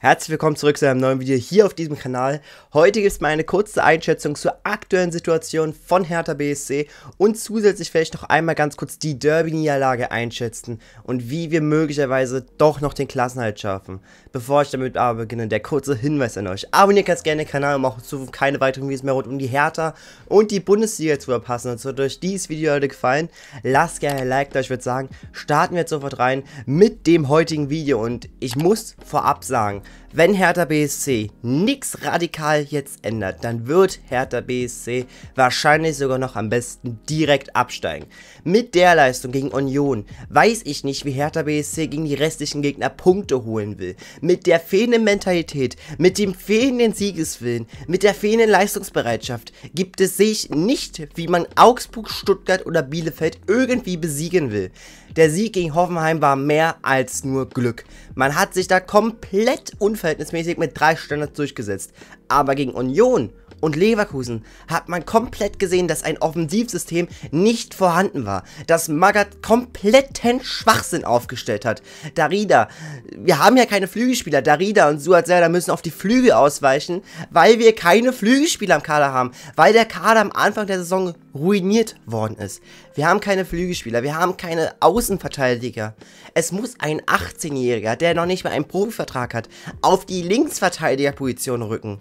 Herzlich willkommen zurück zu einem neuen Video hier auf diesem Kanal. Heute gibt es mal eine kurze Einschätzung zur aktuellen Situation von Hertha BSC und zusätzlich vielleicht noch einmal ganz kurz die Derby-Niederlage einschätzen und wie wir möglicherweise doch noch den Klassenhalt schaffen. Bevor ich damit aber beginne, der kurze Hinweis an euch. Abonniert ganz gerne den Kanal, um auch in Zukunft keine weiteren Videos mehr rund um die Hertha und die Bundesliga zu verpassen. Und sollte euch dieses Video heute gefallen, lasst gerne ein Like da. Ich würde sagen, starten wir jetzt sofort rein mit dem heutigen Video und ich muss vorab sagen, wenn Hertha BSC nichts radikal jetzt ändert, dann wird Hertha BSC wahrscheinlich sogar noch am besten direkt absteigen. Mit der Leistung gegen Union weiß ich nicht, wie Hertha BSC gegen die restlichen Gegner Punkte holen will. Mit der fehlenden Mentalität, mit dem fehlenden Siegeswillen, mit der fehlenden Leistungsbereitschaft gibt es sich nicht, wie man Augsburg, Stuttgart oder Bielefeld irgendwie besiegen will. Der Sieg gegen Hoffenheim war mehr als nur Glück. Man hat sich da komplett unverhältnismäßig mit drei Standards durchgesetzt. Aber gegen Union und Leverkusen hat man komplett gesehen, dass ein Offensivsystem nicht vorhanden war. Dass Magath kompletten Schwachsinn aufgestellt hat. Darida, wir haben ja keine Flügelspieler. Darida und Suat Zelda müssen auf die Flügel ausweichen, weil wir keine Flügelspieler am Kader haben. Weil der Kader am Anfang der Saison ruiniert worden ist. Wir haben keine Flügelspieler, wir haben keine Aus Außenverteidiger. Es muss ein 18-Jähriger, der noch nicht mal einen Profivertrag hat, auf die Linksverteidigerposition rücken.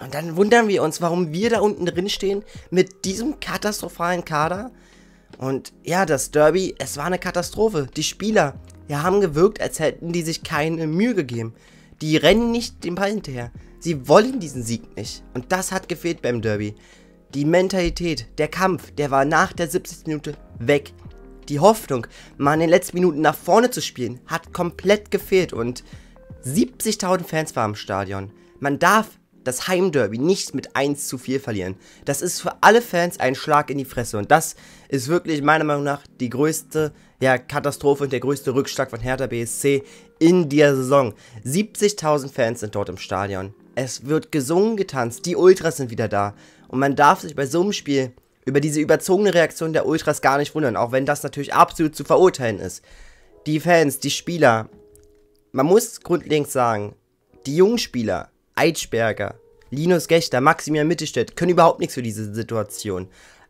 Und dann wundern wir uns, warum wir da unten drin stehen mit diesem katastrophalen Kader. Und ja, das Derby, es war eine Katastrophe. Die Spieler ja, haben gewirkt, als hätten die sich keine Mühe gegeben. Die rennen nicht den Ball hinterher. Sie wollen diesen Sieg nicht. Und das hat gefehlt beim Derby. Die Mentalität, der Kampf, der war nach der 70. Minute weg die Hoffnung, mal in den letzten Minuten nach vorne zu spielen, hat komplett gefehlt und 70.000 Fans waren im Stadion. Man darf das Heimderby nicht mit 1 zu 4 verlieren. Das ist für alle Fans ein Schlag in die Fresse und das ist wirklich meiner Meinung nach die größte ja, Katastrophe und der größte Rückschlag von Hertha BSC in der Saison. 70.000 Fans sind dort im Stadion. Es wird gesungen, getanzt, die Ultras sind wieder da und man darf sich bei so einem Spiel über diese überzogene Reaktion der Ultras gar nicht wundern, auch wenn das natürlich absolut zu verurteilen ist. Die Fans, die Spieler, man muss grundlegend sagen, die jungen Spieler, Eitschberger, Linus Gächter, Maximilian Mittelstädt, können überhaupt nichts für diese Situation.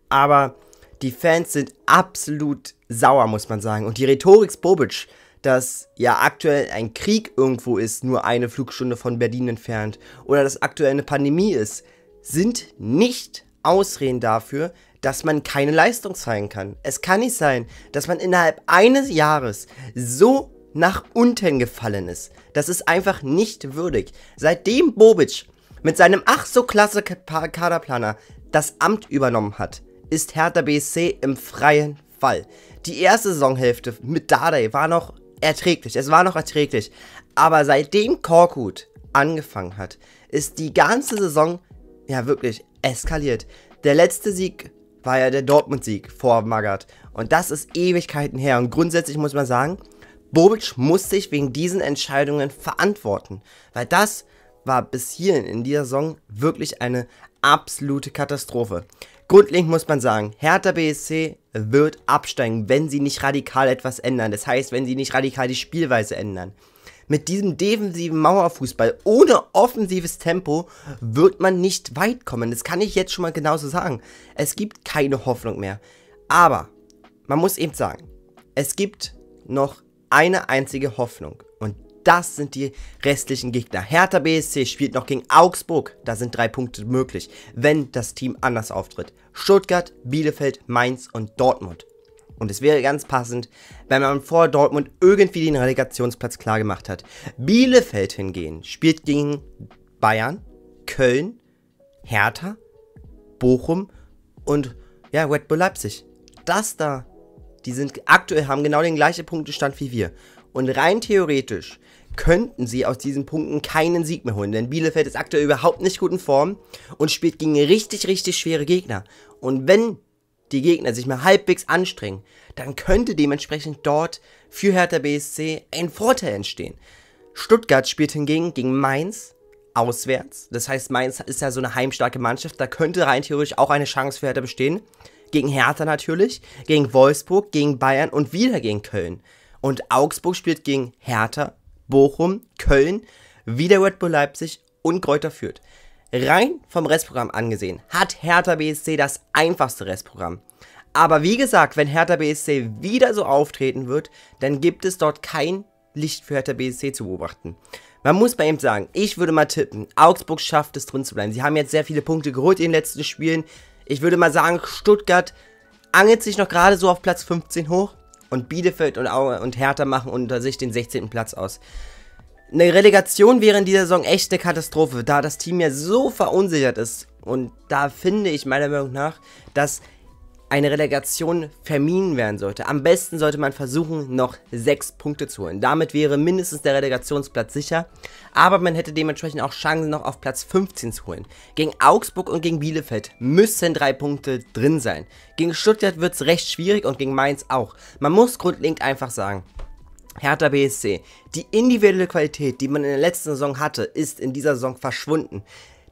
Aber die Fans sind absolut sauer, muss man sagen. Und die Rhetorik Bobic, dass ja aktuell ein Krieg irgendwo ist, nur eine Flugstunde von Berlin entfernt, oder dass aktuell eine Pandemie ist, sind nicht Ausreden dafür, dass man keine Leistung zeigen kann. Es kann nicht sein, dass man innerhalb eines Jahres so nach unten gefallen ist. Das ist einfach nicht würdig. Seitdem Bobic mit seinem ach so klasse Kaderplaner das Amt übernommen hat, ist Hertha BSC im freien Fall. Die erste Saisonhälfte mit Dardai war noch erträglich, es war noch erträglich. Aber seitdem Korkut angefangen hat, ist die ganze Saison ja wirklich eskaliert. Der letzte Sieg war ja der Dortmund-Sieg vor Magath. Und das ist Ewigkeiten her. Und grundsätzlich muss man sagen, Bobic muss sich wegen diesen Entscheidungen verantworten. Weil das war bis hierhin in dieser Saison wirklich eine absolute Katastrophe. Grundlegend muss man sagen, Hertha BSC wird absteigen, wenn sie nicht radikal etwas ändern. Das heißt, wenn sie nicht radikal die Spielweise ändern. Mit diesem defensiven Mauerfußball ohne offensives Tempo wird man nicht weit kommen. Das kann ich jetzt schon mal genauso sagen. Es gibt keine Hoffnung mehr. Aber man muss eben sagen, es gibt noch eine einzige Hoffnung. Und das sind die restlichen Gegner. Hertha BSC spielt noch gegen Augsburg. Da sind drei Punkte möglich, wenn das Team anders auftritt. Stuttgart, Bielefeld, Mainz und Dortmund und es wäre ganz passend, wenn man vor Dortmund irgendwie den Relegationsplatz klar gemacht hat. Bielefeld hingehen spielt gegen Bayern, Köln, Hertha, Bochum und ja, Red Bull Leipzig. Das da, die sind aktuell haben genau den gleichen Punktestand wie wir. Und rein theoretisch könnten sie aus diesen Punkten keinen Sieg mehr holen, denn Bielefeld ist aktuell überhaupt nicht gut in Form und spielt gegen richtig, richtig schwere Gegner. Und wenn die Gegner sich mal halbwegs anstrengen, dann könnte dementsprechend dort für Hertha BSC ein Vorteil entstehen. Stuttgart spielt hingegen gegen Mainz auswärts. Das heißt, Mainz ist ja so eine heimstarke Mannschaft. Da könnte rein theoretisch auch eine Chance für Hertha bestehen. Gegen Hertha natürlich, gegen Wolfsburg, gegen Bayern und wieder gegen Köln. Und Augsburg spielt gegen Hertha, Bochum, Köln, wieder Red Bull Leipzig und Kräuter Fürth rein vom Restprogramm angesehen hat Hertha BSC das einfachste Restprogramm. Aber wie gesagt, wenn Hertha BSC wieder so auftreten wird, dann gibt es dort kein Licht für Hertha BSC zu beobachten. Man muss bei ihm sagen, ich würde mal tippen, Augsburg schafft es drin zu bleiben. Sie haben jetzt sehr viele Punkte geholt in den letzten Spielen. Ich würde mal sagen, Stuttgart angelt sich noch gerade so auf Platz 15 hoch und Bielefeld und, und Hertha machen unter sich den 16. Platz aus eine Relegation wäre in dieser Saison echt eine Katastrophe, da das Team ja so verunsichert ist. Und da finde ich meiner Meinung nach, dass eine Relegation vermieden werden sollte. Am besten sollte man versuchen, noch sechs Punkte zu holen. Damit wäre mindestens der Relegationsplatz sicher. Aber man hätte dementsprechend auch Chancen, noch auf Platz 15 zu holen. Gegen Augsburg und gegen Bielefeld müssen drei Punkte drin sein. Gegen Stuttgart wird es recht schwierig und gegen Mainz auch. Man muss grundlegend einfach sagen, Hertha BSC. Die individuelle Qualität, die man in der letzten Saison hatte, ist in dieser Saison verschwunden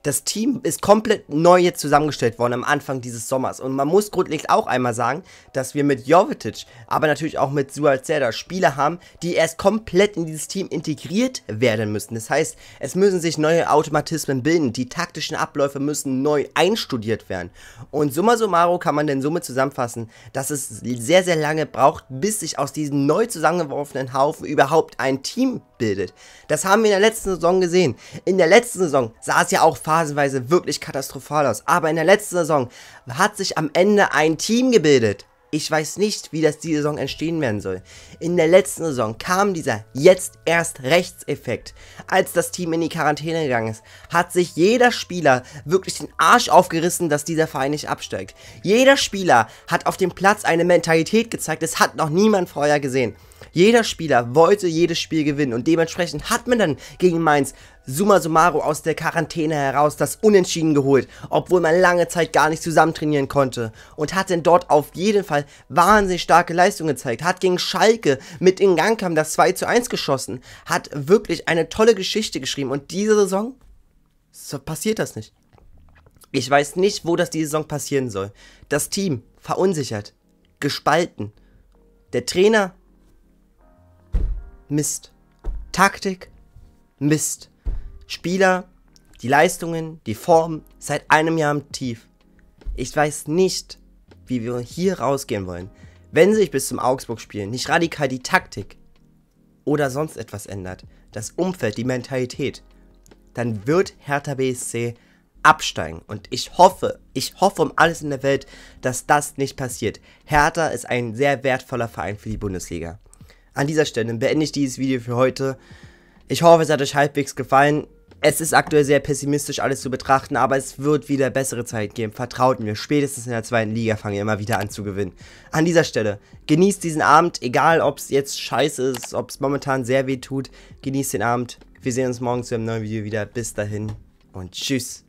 das Team ist komplett neu jetzt zusammengestellt worden am Anfang dieses Sommers. Und man muss grundlegend auch einmal sagen, dass wir mit Jovetic, aber natürlich auch mit Suat Serdar Spieler haben, die erst komplett in dieses Team integriert werden müssen. Das heißt, es müssen sich neue Automatismen bilden, die taktischen Abläufe müssen neu einstudiert werden. Und summa summarum kann man denn somit zusammenfassen, dass es sehr, sehr lange braucht, bis sich aus diesem neu zusammengeworfenen Haufen überhaupt ein Team bildet. Das haben wir in der letzten Saison gesehen. In der letzten Saison sah es ja auch phasenweise wirklich katastrophal aus. Aber in der letzten Saison hat sich am Ende ein Team gebildet. Ich weiß nicht, wie das diese Saison entstehen werden soll. In der letzten Saison kam dieser jetzt erst Rechtseffekt. Als das Team in die Quarantäne gegangen ist, hat sich jeder Spieler wirklich den Arsch aufgerissen, dass dieser Verein nicht absteigt. Jeder Spieler hat auf dem Platz eine Mentalität gezeigt, das hat noch niemand vorher gesehen. Jeder Spieler wollte jedes Spiel gewinnen und dementsprechend hat man dann gegen Mainz summa summarum aus der Quarantäne heraus das Unentschieden geholt, obwohl man lange Zeit gar nicht zusammen trainieren konnte und hat denn dort auf jeden Fall wahnsinnig starke Leistung gezeigt, hat gegen Schalke mit in Gang kam das 2 zu 1 geschossen, hat wirklich eine tolle Geschichte geschrieben und diese Saison so passiert das nicht. Ich weiß nicht, wo das diese Saison passieren soll. Das Team verunsichert, gespalten. Der Trainer Mist. Taktik, Mist. Spieler, die Leistungen, die Form, seit einem Jahr im Tief. Ich weiß nicht, wie wir hier rausgehen wollen. Wenn sich bis zum Augsburg-Spiel nicht radikal die Taktik oder sonst etwas ändert, das Umfeld, die Mentalität, dann wird Hertha BSC absteigen. Und ich hoffe, ich hoffe um alles in der Welt, dass das nicht passiert. Hertha ist ein sehr wertvoller Verein für die Bundesliga an dieser Stelle beende ich dieses Video für heute. Ich hoffe, es hat euch halbwegs gefallen. Es ist aktuell sehr pessimistisch, alles zu betrachten, aber es wird wieder bessere Zeiten geben. Vertraut mir, spätestens in der zweiten Liga fangen wir immer wieder an zu gewinnen. An dieser Stelle, genießt diesen Abend, egal ob es jetzt scheiße ist, ob es momentan sehr weh tut. Genießt den Abend. Wir sehen uns morgen zu einem neuen Video wieder. Bis dahin und tschüss.